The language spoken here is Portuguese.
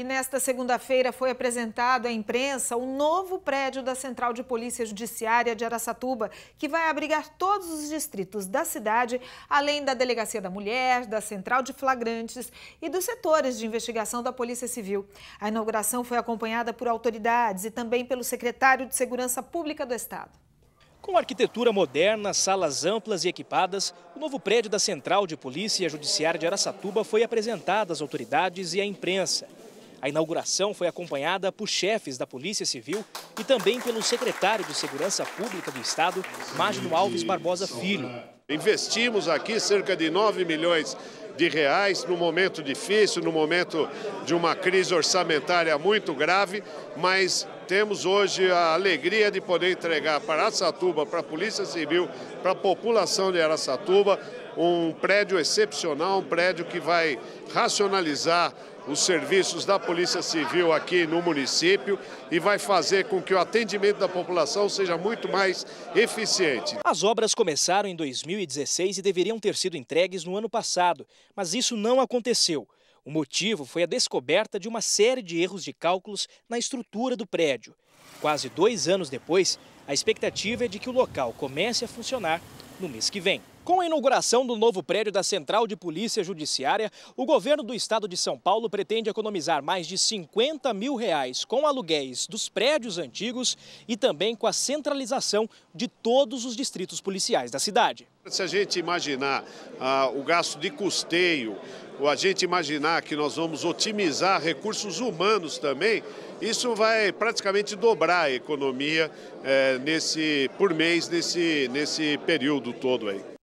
E nesta segunda-feira foi apresentado à imprensa o um novo prédio da Central de Polícia Judiciária de Araçatuba, que vai abrigar todos os distritos da cidade, além da Delegacia da Mulher, da Central de Flagrantes e dos setores de investigação da Polícia Civil. A inauguração foi acompanhada por autoridades e também pelo secretário de Segurança Pública do Estado. Com arquitetura moderna, salas amplas e equipadas, o novo prédio da Central de Polícia Judiciária de Araçatuba foi apresentado às autoridades e à imprensa. A inauguração foi acompanhada por chefes da Polícia Civil e também pelo secretário de Segurança Pública do Estado, Magno Alves Barbosa Filho. Investimos aqui cerca de 9 milhões de reais no momento difícil, no momento de uma crise orçamentária muito grave, mas temos hoje a alegria de poder entregar para Araçatuba, para a Polícia Civil, para a população de Araçatuba, um prédio excepcional, um prédio que vai racionalizar os serviços da Polícia Civil aqui no município e vai fazer com que o atendimento da população seja muito mais eficiente. As obras começaram em 2016 e deveriam ter sido entregues no ano passado, mas isso não aconteceu. O motivo foi a descoberta de uma série de erros de cálculos na estrutura do prédio. Quase dois anos depois, a expectativa é de que o local comece a funcionar no mês que vem. Com a inauguração do novo prédio da Central de Polícia Judiciária, o governo do estado de São Paulo pretende economizar mais de 50 mil reais com aluguéis dos prédios antigos e também com a centralização de todos os distritos policiais da cidade. Se a gente imaginar ah, o gasto de custeio, ou a gente imaginar que nós vamos otimizar recursos humanos também, isso vai praticamente dobrar a economia eh, nesse, por mês nesse, nesse período todo aí.